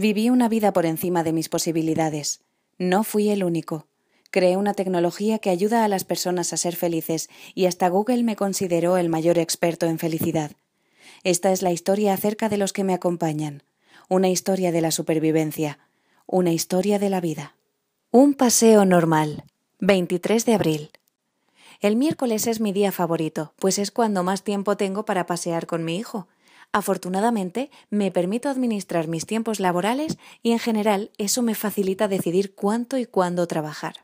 Viví una vida por encima de mis posibilidades. No fui el único. Creé una tecnología que ayuda a las personas a ser felices y hasta Google me consideró el mayor experto en felicidad. Esta es la historia acerca de los que me acompañan. Una historia de la supervivencia. Una historia de la vida. Un paseo normal. 23 de abril. El miércoles es mi día favorito, pues es cuando más tiempo tengo para pasear con mi hijo. Afortunadamente, me permito administrar mis tiempos laborales y en general eso me facilita decidir cuánto y cuándo trabajar.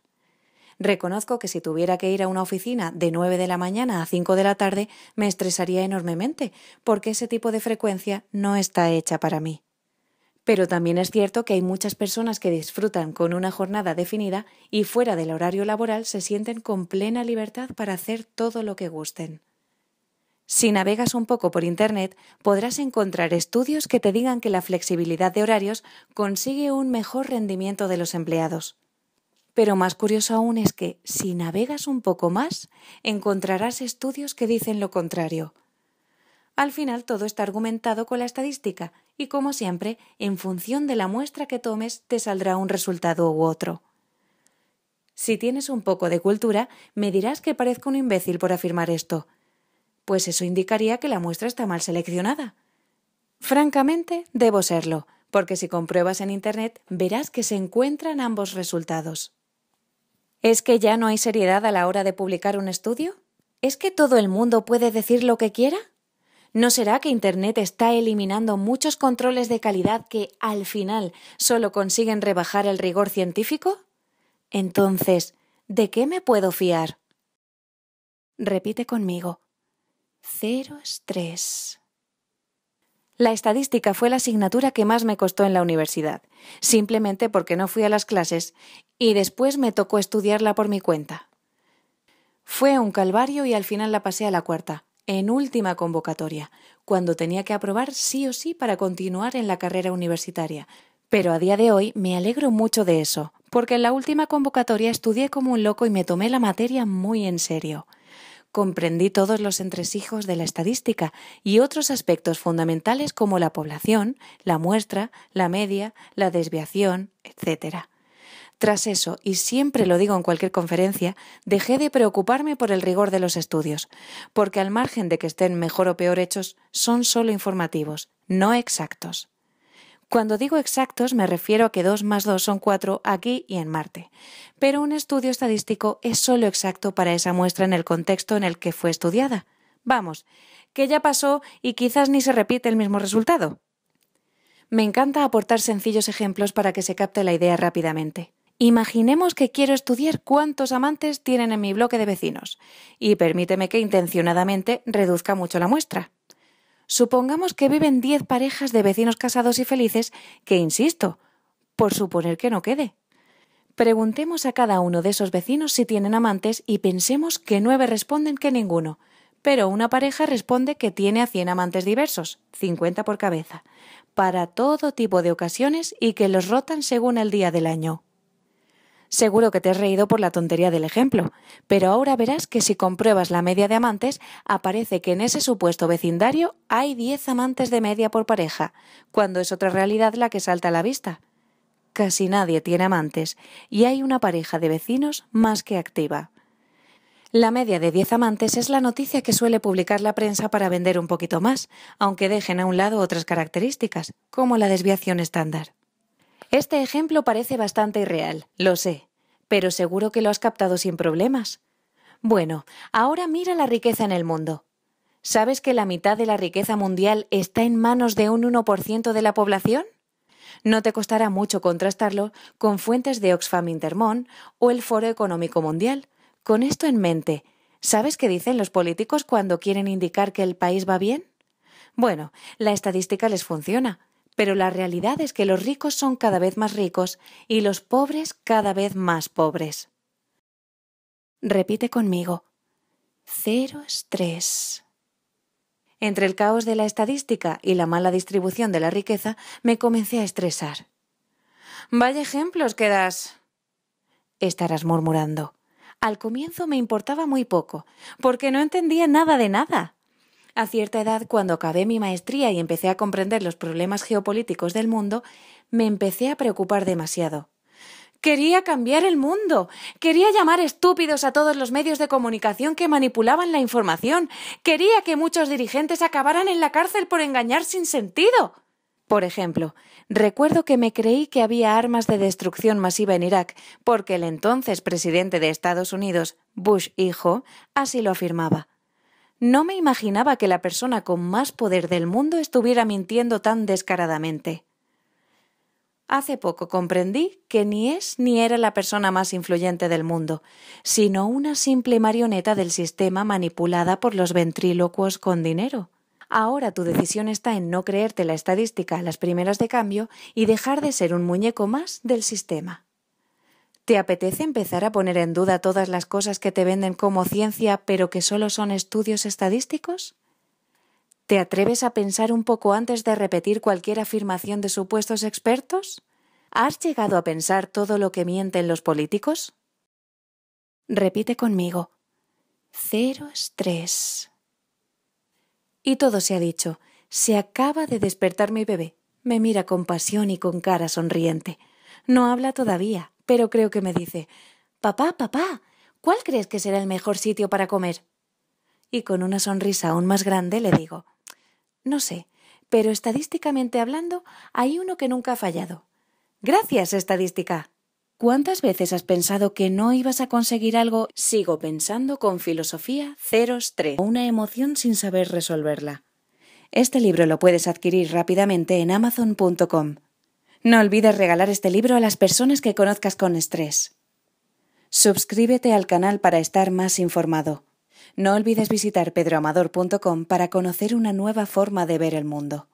Reconozco que si tuviera que ir a una oficina de 9 de la mañana a 5 de la tarde me estresaría enormemente, porque ese tipo de frecuencia no está hecha para mí. Pero también es cierto que hay muchas personas que disfrutan con una jornada definida y fuera del horario laboral se sienten con plena libertad para hacer todo lo que gusten. Si navegas un poco por Internet, podrás encontrar estudios que te digan que la flexibilidad de horarios consigue un mejor rendimiento de los empleados. Pero más curioso aún es que, si navegas un poco más, encontrarás estudios que dicen lo contrario. Al final todo está argumentado con la estadística y, como siempre, en función de la muestra que tomes te saldrá un resultado u otro. Si tienes un poco de cultura, me dirás que parezco un imbécil por afirmar esto, pues eso indicaría que la muestra está mal seleccionada. Francamente, debo serlo, porque si compruebas en Internet verás que se encuentran ambos resultados. ¿Es que ya no hay seriedad a la hora de publicar un estudio? ¿Es que todo el mundo puede decir lo que quiera? ¿No será que Internet está eliminando muchos controles de calidad que, al final, solo consiguen rebajar el rigor científico? Entonces, ¿de qué me puedo fiar? Repite conmigo. Cero La estadística fue la asignatura que más me costó en la universidad, simplemente porque no fui a las clases y después me tocó estudiarla por mi cuenta. Fue un calvario y al final la pasé a la cuarta, en última convocatoria, cuando tenía que aprobar sí o sí para continuar en la carrera universitaria. Pero a día de hoy me alegro mucho de eso, porque en la última convocatoria estudié como un loco y me tomé la materia muy en serio comprendí todos los entresijos de la estadística y otros aspectos fundamentales como la población, la muestra, la media, la desviación, etc. Tras eso, y siempre lo digo en cualquier conferencia, dejé de preocuparme por el rigor de los estudios, porque al margen de que estén mejor o peor hechos, son solo informativos, no exactos. Cuando digo exactos me refiero a que 2 más 2 son 4 aquí y en Marte, pero un estudio estadístico es solo exacto para esa muestra en el contexto en el que fue estudiada. Vamos, que ya pasó y quizás ni se repite el mismo resultado. Me encanta aportar sencillos ejemplos para que se capte la idea rápidamente. Imaginemos que quiero estudiar cuántos amantes tienen en mi bloque de vecinos, y permíteme que intencionadamente reduzca mucho la muestra. Supongamos que viven diez parejas de vecinos casados y felices que, insisto, por suponer que no quede. Preguntemos a cada uno de esos vecinos si tienen amantes y pensemos que nueve responden que ninguno, pero una pareja responde que tiene a cien amantes diversos, cincuenta por cabeza, para todo tipo de ocasiones y que los rotan según el día del año. Seguro que te has reído por la tontería del ejemplo, pero ahora verás que si compruebas la media de amantes, aparece que en ese supuesto vecindario hay 10 amantes de media por pareja, cuando es otra realidad la que salta a la vista. Casi nadie tiene amantes, y hay una pareja de vecinos más que activa. La media de 10 amantes es la noticia que suele publicar la prensa para vender un poquito más, aunque dejen a un lado otras características, como la desviación estándar. Este ejemplo parece bastante irreal, lo sé, pero seguro que lo has captado sin problemas. Bueno, ahora mira la riqueza en el mundo. ¿Sabes que la mitad de la riqueza mundial está en manos de un 1% de la población? No te costará mucho contrastarlo con fuentes de Oxfam Intermón o el Foro Económico Mundial. Con esto en mente, ¿sabes qué dicen los políticos cuando quieren indicar que el país va bien? Bueno, la estadística les funciona. Pero la realidad es que los ricos son cada vez más ricos y los pobres cada vez más pobres. Repite conmigo. Cero estrés. Entre el caos de la estadística y la mala distribución de la riqueza, me comencé a estresar. Vaya ejemplos que das. Estarás murmurando. Al comienzo me importaba muy poco, porque no entendía nada de nada. A cierta edad, cuando acabé mi maestría y empecé a comprender los problemas geopolíticos del mundo, me empecé a preocupar demasiado. Quería cambiar el mundo. Quería llamar estúpidos a todos los medios de comunicación que manipulaban la información. Quería que muchos dirigentes acabaran en la cárcel por engañar sin sentido. Por ejemplo, recuerdo que me creí que había armas de destrucción masiva en Irak, porque el entonces presidente de Estados Unidos, Bush hijo, así lo afirmaba. No me imaginaba que la persona con más poder del mundo estuviera mintiendo tan descaradamente. Hace poco comprendí que ni es ni era la persona más influyente del mundo, sino una simple marioneta del sistema manipulada por los ventrílocuos con dinero. Ahora tu decisión está en no creerte la estadística a las primeras de cambio y dejar de ser un muñeco más del sistema. ¿Te apetece empezar a poner en duda todas las cosas que te venden como ciencia pero que solo son estudios estadísticos? ¿Te atreves a pensar un poco antes de repetir cualquier afirmación de supuestos expertos? ¿Has llegado a pensar todo lo que mienten los políticos? Repite conmigo. Cero estrés. Y todo se ha dicho. Se acaba de despertar mi bebé. Me mira con pasión y con cara sonriente. No habla todavía pero creo que me dice Papá, papá, ¿cuál crees que será el mejor sitio para comer? Y con una sonrisa aún más grande le digo No sé, pero estadísticamente hablando, hay uno que nunca ha fallado. Gracias, estadística. ¿Cuántas veces has pensado que no ibas a conseguir algo? Sigo pensando con filosofía ceros tres, una emoción sin saber resolverla. Este libro lo puedes adquirir rápidamente en amazon.com. No olvides regalar este libro a las personas que conozcas con estrés. Suscríbete al canal para estar más informado. No olvides visitar pedroamador.com para conocer una nueva forma de ver el mundo.